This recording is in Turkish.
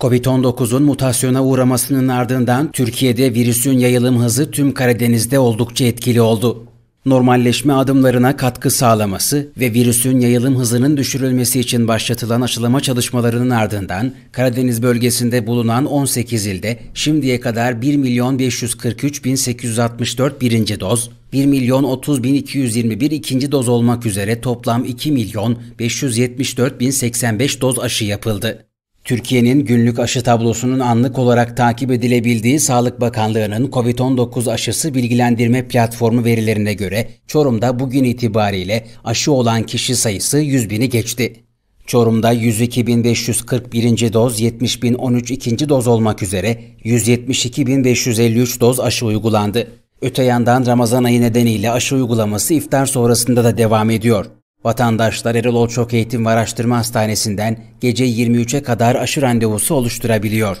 Covid-19'un mutasyona uğramasının ardından Türkiye'de virüsün yayılım hızı tüm Karadeniz'de oldukça etkili oldu. Normalleşme adımlarına katkı sağlaması ve virüsün yayılım hızının düşürülmesi için başlatılan aşılama çalışmalarının ardından Karadeniz bölgesinde bulunan 18 ilde şimdiye kadar 1 milyon 543 bin 864 birinci doz, 1 milyon 30 bin 221 ikinci doz olmak üzere toplam 2 milyon 574 bin 85 doz aşı yapıldı. Türkiye'nin günlük aşı tablosunun anlık olarak takip edilebildiği Sağlık Bakanlığı'nın COVID-19 aşısı bilgilendirme platformu verilerine göre Çorum'da bugün itibariyle aşı olan kişi sayısı 100 bini geçti. Çorum'da 102.541. doz, 70.013 ikinci doz olmak üzere 172.553 doz aşı uygulandı. Öte yandan Ramazan ayı nedeniyle aşı uygulaması iftar sonrasında da devam ediyor. Vatandaşlar Erol Olçok Eğitim ve Araştırma Hastanesi'nden gece 23'e kadar aşı randevusu oluşturabiliyor.